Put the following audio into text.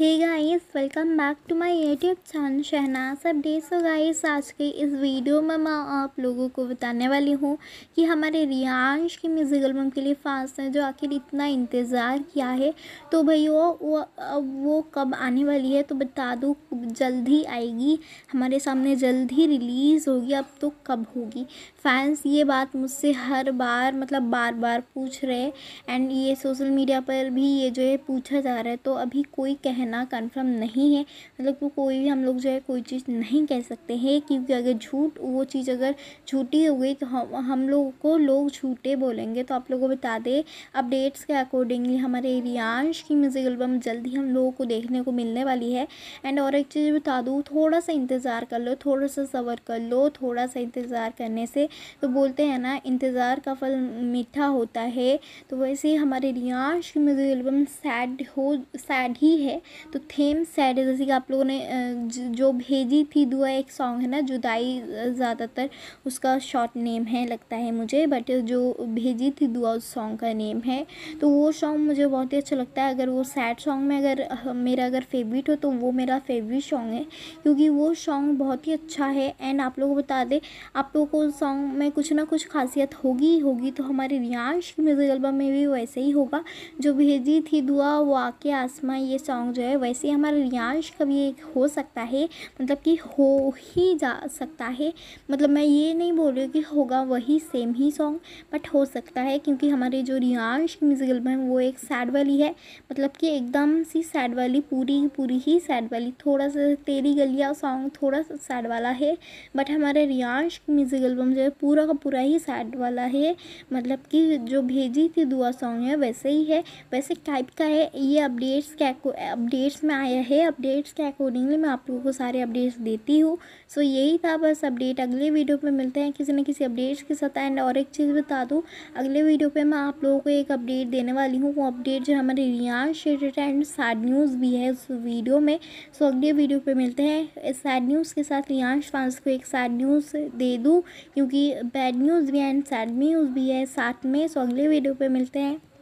hey guys welcome back to my YouTube channel Shahnaz days हो guys आज के इस वीडियो में मैं आप लोगों को बताने वाली हूँ कि हमारे रियांश की म्यूज़िक एल्बम के लिए फास्ट है जो आखिर इतना इंतज़ार किया है तो भैया वो वो कब आने वाली है तो बता दो जल्द ही आएगी हमारे सामने जल्द ही रिलीज़ होगी अब तो कब होगी फैंस ये बात मुझसे हर बार मतलब बार बार पूछ रहे एंड ये सोशल मीडिया पर भी ये जो है पूछा जा रहा है तो अभी कोई कहना ना कंफर्म नहीं है मतलब कि कोई भी हम लोग जो है कोई चीज़ नहीं कह सकते हैं क्योंकि अगर झूठ वो चीज़ अगर झूठी हो गई तो हम हम लोगों को लोग झूठे बोलेंगे तो आप लोगों को बता दें अपडेट्स के अकॉर्डिंगली हमारे रियांश की म्यूज़िक एल्बम जल्दी हम लोगों को देखने को मिलने वाली है एंड और एक चीज़ बता दूँ थोड़ा सा इंतज़ार कर लो थोड़ा सा सवर कर लो थोड़ा सा इंतज़ार करने से तो बोलते हैं ना इंतज़ार का फल मीठा होता है तो वैसे ही हमारे रियांश की म्यूज़िक एल्बम सैड हो सैड ही है तो थेम सैड है जैसे कि आप लोगों ने जो भेजी थी दुआ एक सॉन्ग है ना जुदाई ज़्यादातर उसका शॉर्ट नेम है लगता है मुझे बट जो भेजी थी दुआ उस सॉन्ग का नेम है तो वो सॉन्ग मुझे बहुत ही अच्छा लगता है अगर वो सैड सॉन्ग में अगर मेरा अगर फेवरेट हो तो वो मेरा फेवरेट सॉन्ग है क्योंकि वो सॉन्ग बहुत ही अच्छा है एंड आप लोगों को बता दें आप लोगों को उस सॉन्ग में कुछ ना कुछ खासियत होगी ही होगी तो हमारे रियांश की म्यूज़िक एल्बम में भी वैसे ही होगा जो भेजी थी दुआ वो आके आसमां ये सॉन्ग जो है है वैसे हमारा रियांश का भी एक हो सकता है मतलब कि हो ही जा सकता है मतलब मैं ये नहीं बोल रही हूँ कि होगा वही सेम ही सॉन्ग बट हो सकता है क्योंकि हमारे जो रियांश की म्यूज़िक एल्बम है वो एक सैड वाली है मतलब कि एकदम सी सैड वाली पूरी पूरी ही सैड वाली थोड़ा सा तेरी गलिया सॉन्ग थोड़ा सा सैड वाला है बट हमारे रियांश की म्यूज़िक एल्बम जो है पूरा का पूरा ही सैड वाला है मतलब कि जो भेजी थी दुआ सॉन्ग है वैसे ही है वैसे टाइप का है ये अपडेट्स क्या अपडेट अपडेट्स में आया है अपडेट्स के अकॉर्डिंगली मैं आप लोगों को सारे अपडेट्स देती हूँ सो so, यही था बस अपडेट अगले वीडियो पे मिलते हैं किसी न किसी अपडेट्स के साथ एंड और एक चीज़ बता दूँ अगले वीडियो पे मैं आप लोगों को एक अपडेट देने वाली हूँ वो अपडेट जो हमारे Riyaz shaded and sad news भी है उस वीडियो में सो so, अगले वीडियो पर मिलते हैं सैड न्यूज़ के साथ रियांश फांस को एक सैड न्यूज़ दे दूँ क्योंकि बैड न्यूज़ भी एंड सैड न्यूज़ भी है साथ में सो अगले वीडियो पर मिलते हैं